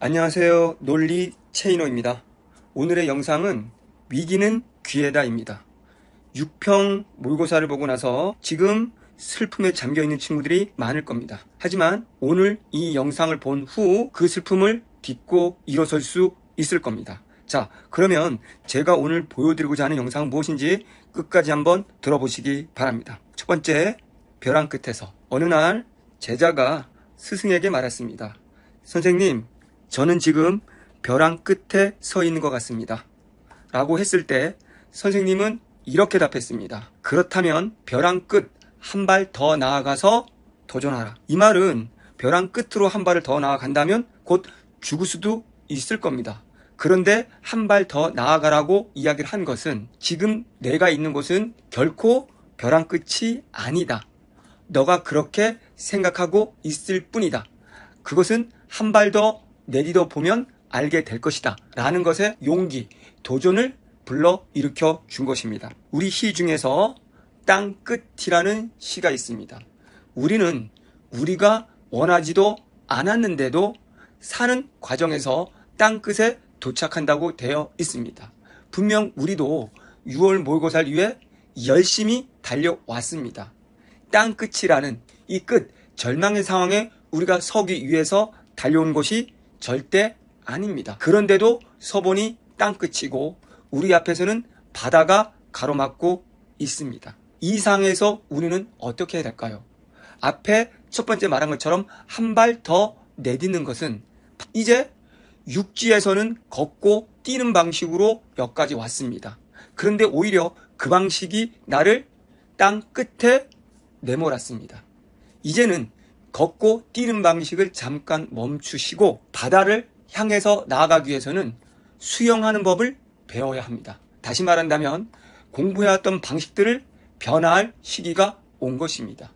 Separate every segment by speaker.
Speaker 1: 안녕하세요. 논리 체이노입니다. 오늘의 영상은 위기는 귀에다입니다. 6평 모의고사를 보고 나서 지금 슬픔에 잠겨 있는 친구들이 많을 겁니다. 하지만 오늘 이 영상을 본 후 그 슬픔을 딛고 일어설 수 있을 겁니다. 자, 그러면 제가 오늘 보여드리고자 하는 영상은 무엇인지 끝까지 한번 들어보시기 바랍니다. 첫 번째, 벼랑 끝에서 어느 날 제자가 스승에게 말했습니다. 선생님, 저는 지금 벼랑 끝에 서 있는 것 같습니다. 라고 했을 때 선생님은 이렇게 답했습니다. 그렇다면 벼랑 끝 한 발 더 나아가서 도전하라. 이 말은 벼랑 끝으로 한 발을 더 나아간다면 곧 죽을 수도 있을 겁니다. 그런데 한 발 더 나아가라고 이야기를 한 것은 지금 내가 있는 곳은 결코 벼랑 끝이 아니다. 너가 그렇게 생각하고 있을 뿐이다. 그것은 한 발 더 내딛어 보면 알게 될 것이다. 라는 것에 용기, 도전을 불러 일으켜 준 것입니다. 우리 시 중에서 땅끝이라는 시가 있습니다. 우리는 우리가 원하지도 않았는데도 사는 과정에서 땅끝에 도착한다고 되어 있습니다. 분명 우리도 6월 모의고사를 위해 열심히 달려왔습니다. 땅끝이라는 이 끝, 절망의 상황에 우리가 서기 위해서 달려온 것이 절대 아닙니다. 그런데도 서본이 땅끝이고 우리 앞에서는 바다가 가로막고 있습니다. 이 상에서 우리는 어떻게 해야 될까요? 앞에 첫 번째 말한 것처럼 한 발 더 내딛는 것은 이제 육지에서는 걷고 뛰는 방식으로 여기까지 왔습니다. 그런데 오히려 그 방식이 나를 땅 끝에 내몰았습니다. 이제는 걷고 뛰는 방식을 잠깐 멈추시고 바다를 향해서 나아가기 위해서는 수영하는 법을 배워야 합니다. 다시 말한다면 공부해왔던 방식들을 변화할 시기가 온 것입니다.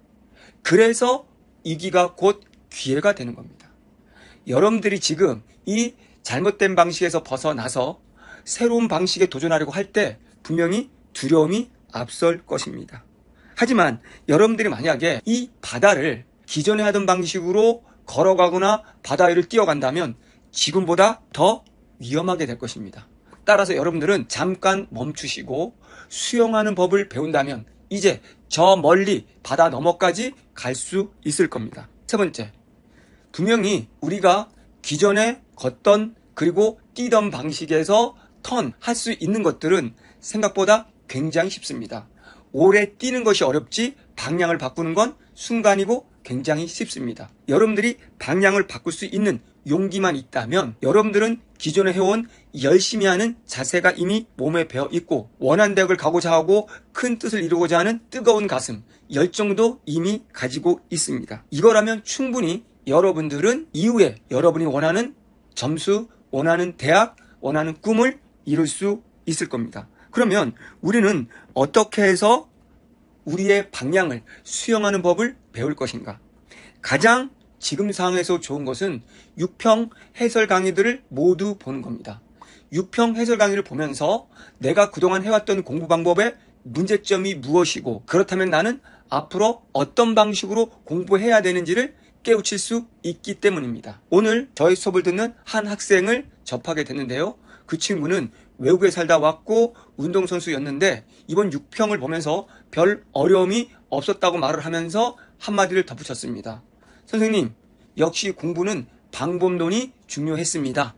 Speaker 1: 그래서 이기가 곧 기회가 되는 겁니다. 여러분들이 지금 이 잘못된 방식에서 벗어나서 새로운 방식에 도전하려고 할 때 분명히 두려움이 앞설 것입니다. 하지만 여러분들이 만약에 이 바다를 기존에 하던 방식으로 걸어가거나 바다 위를 뛰어간다면 지금보다 더 위험하게 될 것입니다. 따라서 여러분들은 잠깐 멈추시고 수영하는 법을 배운다면 이제 저 멀리 바다 너머까지 갈 수 있을 겁니다. 세 번째, 분명히 우리가 기존에 걷던 그리고 뛰던 방식에서 턴 할 수 있는 것들은 생각보다 굉장히 쉽습니다. 오래 뛰는 것이 어렵지 방향을 바꾸는 건 순간이고 굉장히 쉽습니다. 여러분들이 방향을 바꿀 수 있는 용기만 있다면 여러분들은 기존에 해온 열심히 하는 자세가 이미 몸에 배어 있고 원한 대역을 가고자 하고 큰 뜻을 이루고자 하는 뜨거운 가슴, 열정도 이미 가지고 있습니다. 이거라면 충분히 여러분들은 이후에 여러분이 원하는 점수, 원하는 대학, 원하는 꿈을 이룰 수 있을 겁니다. 그러면 우리는 어떻게 해서 우리의 방향을 수용하는 법을 배울 것인가? 가장 지금 상황에서 좋은 것은 6평 해설 강의들을 모두 보는 겁니다. 6평 해설 강의를 보면서 내가 그동안 해왔던 공부 방법의 문제점이 무엇이고 그렇다면 나는 앞으로 어떤 방식으로 공부해야 되는지를 깨우칠 수 있기 때문입니다. 오늘 저희 수업을 듣는 한 학생을 접하게 됐는데요. 그 친구는 외국에 살다 왔고 운동선수였는데 이번 6평을 보면서 별 어려움이 없었다고 말을 하면서 한마디를 덧붙였습니다. 선생님, 역시 공부는 방법론이 중요했습니다.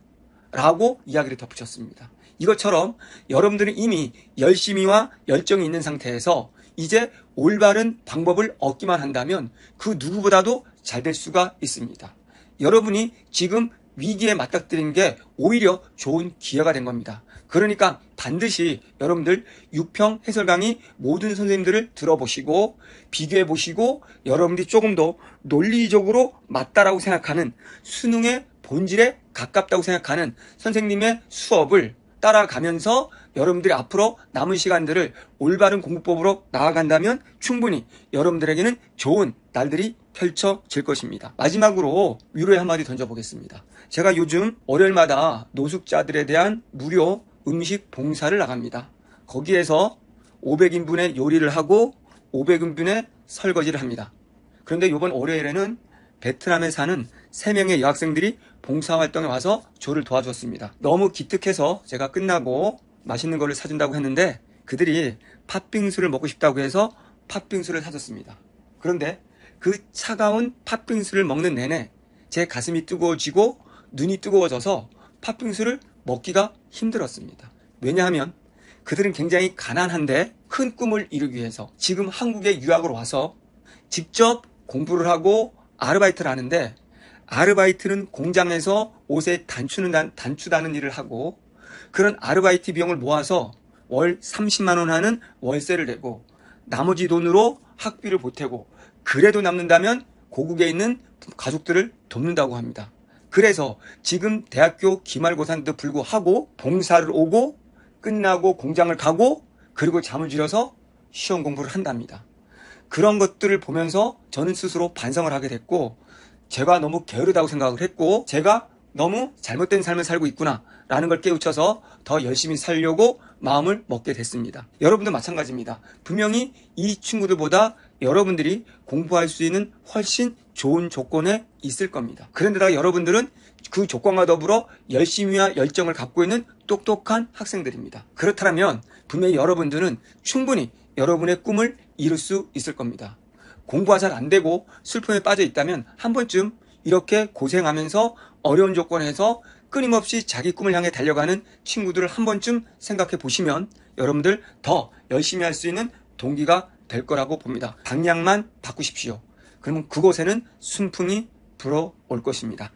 Speaker 1: 라고 이야기를 덧붙였습니다. 이것처럼 여러분들은 이미 열심히와 열정이 있는 상태에서 이제 올바른 방법을 얻기만 한다면 그 누구보다도 잘 될 수가 있습니다. 여러분이 지금 위기에 맞닥뜨린 게 오히려 좋은 기회가 된 겁니다. 그러니까 반드시 여러분들 6평 해설 강의 모든 선생님들을 들어보시고 비교해 보시고 여러분들이 조금 더 논리적으로 맞다라고 생각하는 수능의 본질에 가깝다고 생각하는 선생님의 수업을 따라가면서 여러분들이 앞으로 남은 시간들을 올바른 공부법으로 나아간다면 충분히 여러분들에게는 좋은 날들이 펼쳐질 것입니다. 마지막으로 위로의 한마디 던져보겠습니다. 제가 요즘 월요일마다 노숙자들에 대한 무료 음식 봉사를 나갑니다. 거기에서 500인분의 요리를 하고 500인분의 설거지를 합니다. 그런데 이번 월요일에는 베트남에 사는 3명의 여학생들이 봉사활동에 와서 조를 도와주었습니다. 너무 기특해서 제가 끝나고 맛있는 거를 사준다고 했는데 그들이 팥빙수를 먹고 싶다고 해서 팥빙수를 사줬습니다. 그런데 그 차가운 팥빙수를 먹는 내내 제 가슴이 뜨거워지고 눈이 뜨거워져서 팥빙수를 먹기가 힘들었습니다. 왜냐하면 그들은 굉장히 가난한데 큰 꿈을 이루기 위해서 지금 한국에 유학을 와서 직접 공부를 하고 아르바이트를 하는데 아르바이트는 공장에서 옷에 단추는 단추다는 일을 하고 그런 아르바이트 비용을 모아서 월 30만 원 하는 월세를 내고 나머지 돈으로 학비를 보태고 그래도 남는다면 고국에 있는 가족들을 돕는다고 합니다. 그래서 지금 대학교 기말고사인데도 불구하고 봉사를 오고 끝나고 공장을 가고 그리고 잠을 줄여서 시험 공부를 한답니다. 그런 것들을 보면서 저는 스스로 반성을 하게 됐고 제가 너무 게으르다고 생각을 했고 제가 너무 잘못된 삶을 살고 있구나 라는 걸 깨우쳐서 더 열심히 살려고 마음을 먹게 됐습니다. 여러분도 마찬가지입니다. 분명히 이 친구들보다 여러분들이 공부할 수 있는 훨씬 좋은 조건에 있을 겁니다. 그런데다가 여러분들은 그 조건과 더불어 열심히와 열정을 갖고 있는 똑똑한 학생들입니다. 그렇다면 분명히 여러분들은 충분히 여러분의 꿈을 이룰 수 있을 겁니다. 공부가 잘 안 되고 슬픔에 빠져 있다면 한 번쯤 이렇게 고생하면서 어려운 조건에서 끊임없이 자기 꿈을 향해 달려가는 친구들을 한 번쯤 생각해 보시면 여러분들 더 열심히 할 수 있는 동기가 될 거라고 봅니다. 방향만 바꾸십시오. 그러면 그곳에는 순풍이 불어올 것입니다.